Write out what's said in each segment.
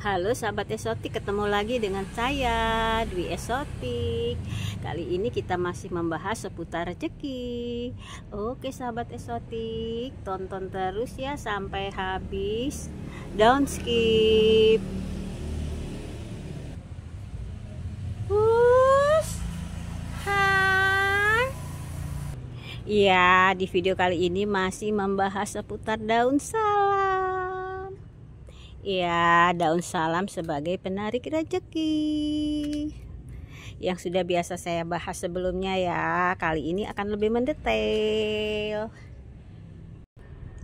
Halo sahabat esotik, ketemu lagi dengan saya Dwi Esotik. Kali ini kita masih membahas seputar rezeki. Oke sahabat esotik, tonton terus ya sampai habis. Down skip. Iya, di video kali ini masih membahas seputar daun salam ya daun salam sebagai penarik rezeki yang sudah biasa saya bahas sebelumnya ya kali ini akan lebih mendetail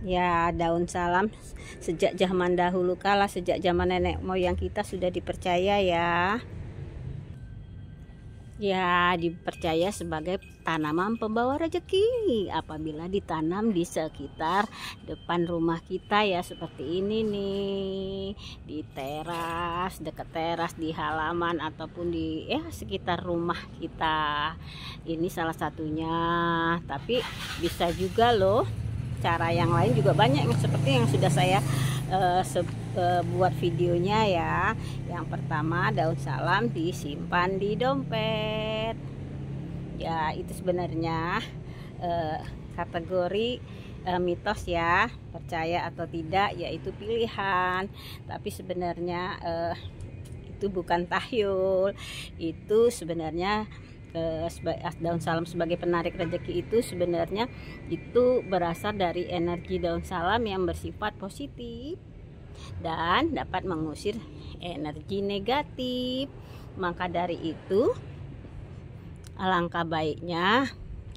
ya daun salam sejak zaman dahulu kala sejak zaman nenek moyang kita sudah dipercaya ya ya dipercaya sebagai tanaman pembawa rezeki apabila ditanam di sekitar depan rumah kita ya seperti ini nih di teras dekat teras di halaman ataupun di ya sekitar rumah kita ini salah satunya tapi bisa juga loh cara yang lain juga banyak yang seperti yang sudah saya uh, uh, buat videonya ya. Yang pertama daun salam disimpan di dompet ya itu sebenarnya eh, kategori eh, mitos ya percaya atau tidak yaitu pilihan tapi sebenarnya eh, itu bukan tahyul itu sebenarnya eh, daun salam sebagai penarik rezeki itu sebenarnya itu berasal dari energi daun salam yang bersifat positif dan dapat mengusir energi negatif maka dari itu Alangkah baiknya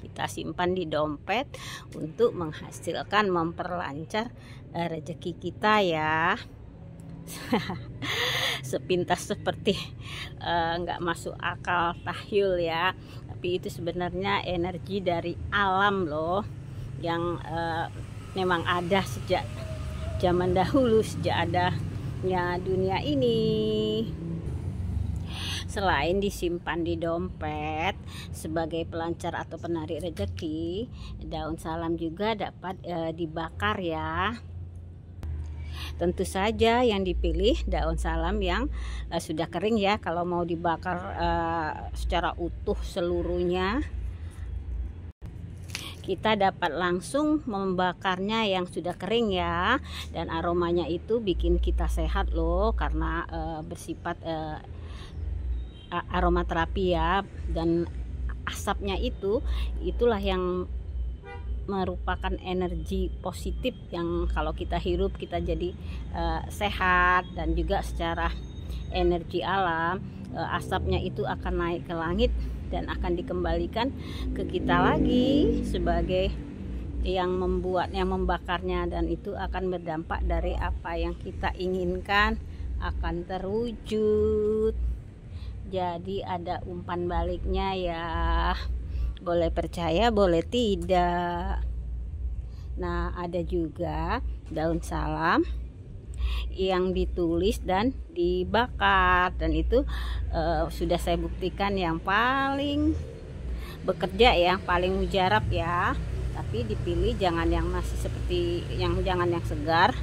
kita simpan di dompet untuk menghasilkan memperlancar eh, rezeki kita ya sepintas seperti eh, nggak uh, masuk akal tahyul ya tapi itu sebenarnya energi dari alam loh yang uh, memang ada sejak zaman dahulu sejak adanya dunia ini selain disimpan di dompet sebagai pelancar atau penarik rejeki daun salam juga dapat e, dibakar ya tentu saja yang dipilih daun salam yang e, sudah kering ya kalau mau dibakar e, secara utuh seluruhnya kita dapat langsung membakarnya yang sudah kering ya dan aromanya itu bikin kita sehat loh karena e, bersifat e, aromaterapi ya dan asapnya itu itulah yang merupakan energi positif yang kalau kita hirup kita jadi uh, sehat dan juga secara energi alam uh, asapnya itu akan naik ke langit dan akan dikembalikan ke kita lagi sebagai yang membuat yang membakarnya dan itu akan berdampak dari apa yang kita inginkan akan terwujud jadi ada umpan baliknya ya boleh percaya boleh tidak nah ada juga daun salam yang ditulis dan dibakar dan itu uh, sudah saya buktikan yang paling bekerja ya yang paling mujarab ya tapi dipilih jangan yang masih seperti yang jangan yang segar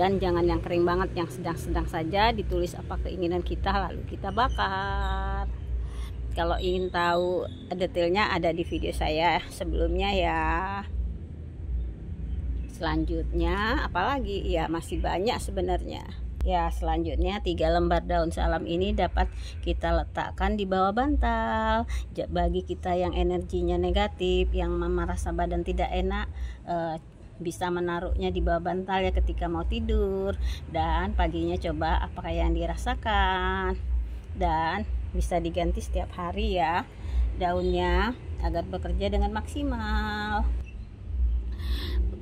dan jangan yang kering banget yang sedang-sedang saja ditulis apa keinginan kita lalu kita bakar kalau ingin tahu detailnya ada di video saya sebelumnya ya selanjutnya apalagi ya masih banyak sebenarnya Ya, selanjutnya tiga lembar daun salam ini dapat kita letakkan di bawah bantal. Bagi kita yang energinya negatif, yang merasa badan tidak enak, eh, bisa menaruhnya di bawah bantal ya ketika mau tidur dan paginya coba apakah yang dirasakan dan bisa diganti setiap hari ya daunnya agar bekerja dengan maksimal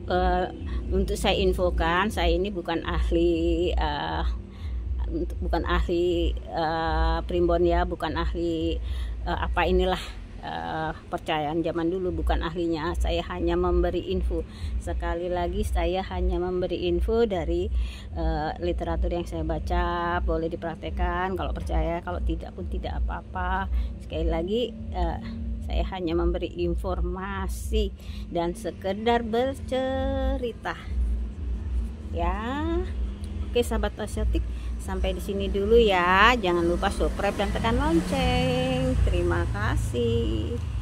uh, untuk saya infokan saya ini bukan ahli uh, bukan ahli uh, primbon ya bukan ahli uh, apa inilah uh, percayaan zaman dulu bukan ahlinya saya hanya memberi info sekali lagi saya hanya memberi info dari uh, literatur yang saya baca boleh dipraktekkan kalau percaya kalau tidak pun tidak apa-apa sekali lagi uh, saya hanya memberi informasi dan sekedar bercerita ya oke sahabat asyatik sampai di sini dulu ya. Jangan lupa subscribe dan tekan lonceng. Terima kasih.